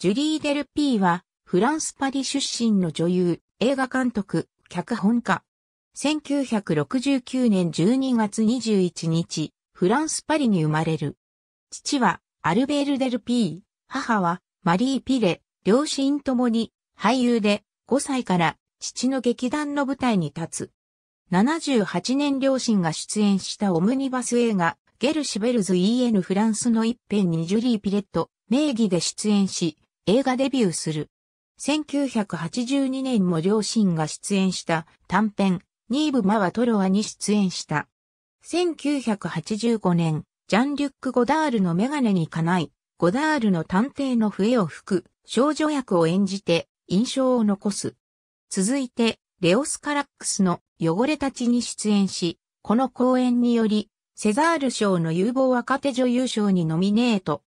ジュリー・デルピーは、フランス・パリ出身の女優、映画監督、脚本家。1969年12月21日、フランス・パリに生まれる。父は、アルベール・デルピー、母は、マリー・ピレ、両親ともに、俳優で、5歳から、父の劇団の舞台に立つ。78年両親が出演したオムニバス映画、ゲル・シベルズ EN フランスの一編にジュリー・ピレット、名義で出演し、映画デビューする。1982年も両親が出演した短編、ニーブ・マワ・トロワに出演した。1985年、ジャン・リュック・ゴダールのメガネにかない、ゴダールの探偵の笛を吹く少女役を演じて印象を残す。続いて、レオス・カラックスの汚れたちに出演し、この公演により、セザール賞の有望若手女優賞にノミネート。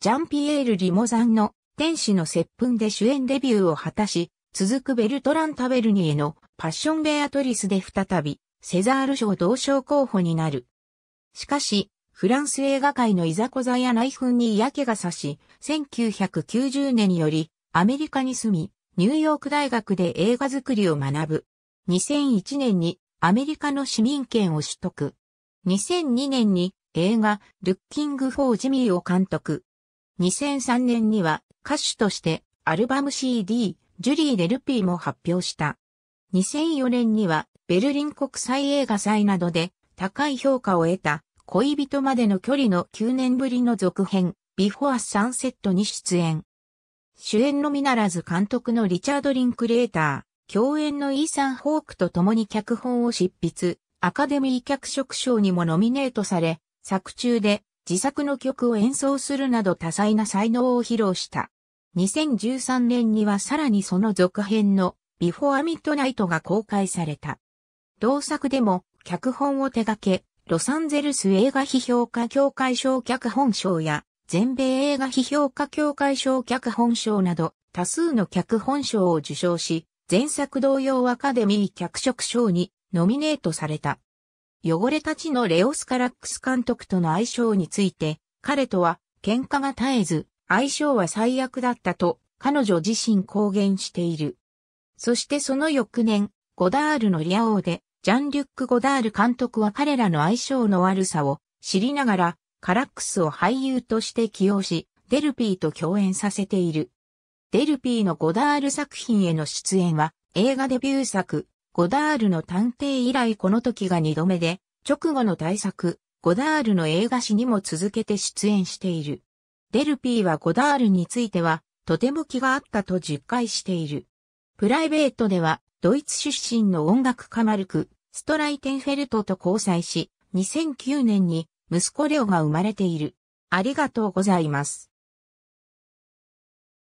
ジャンピエール・リモザンの天使の接吻で主演デビューを果たし、続くベルトラン・タベルニへのパッション・ベアトリスで再び、セザール賞同賞候補になる。しかし、フランス映画界のいざこざや内紛に嫌気がさし、1990年よりアメリカに住み、ニューヨーク大学で映画作りを学ぶ。2001年にアメリカの市民権を取得。2002年に映画、ルッキング・フォー・ジミーを監督。2003年には歌手としてアルバム CD、ジュリー・デルピーも発表した。2004年にはベルリン国際映画祭などで高い評価を得た恋人までの距離の9年ぶりの続編、ビフォア・サンセットに出演。主演のみならず監督のリチャード・リンクレーター、共演のイーサン・ホークと共に脚本を執筆、アカデミー脚色賞にもノミネートされ、作中で自作の曲を演奏するなど多彩な才能を披露した。2013年にはさらにその続編のビフォ i d n i ナイトが公開された。同作でも脚本を手掛け、ロサンゼルス映画批評家協会賞脚本賞や全米映画批評家協会賞脚本賞など多数の脚本賞を受賞し、前作同様アカデミー脚色賞にノミネートされた。汚れたちのレオスカラックス監督との相性について、彼とは喧嘩が絶えず、相性は最悪だったと、彼女自身公言している。そしてその翌年、ゴダールのリア王で、ジャン・リュック・ゴダール監督は彼らの相性の悪さを知りながら、カラックスを俳優として起用し、デルピーと共演させている。デルピーのゴダール作品への出演は、映画デビュー作、ゴダールの探偵以来この時が二度目で、直後の大作、ゴダールの映画史にも続けて出演している。デルピーはゴダールについては、とても気があったと実感している。プライベートでは、ドイツ出身の音楽家マルク、ストライテンフェルトと交際し、2009年に息子レオが生まれている。ありがとうございます。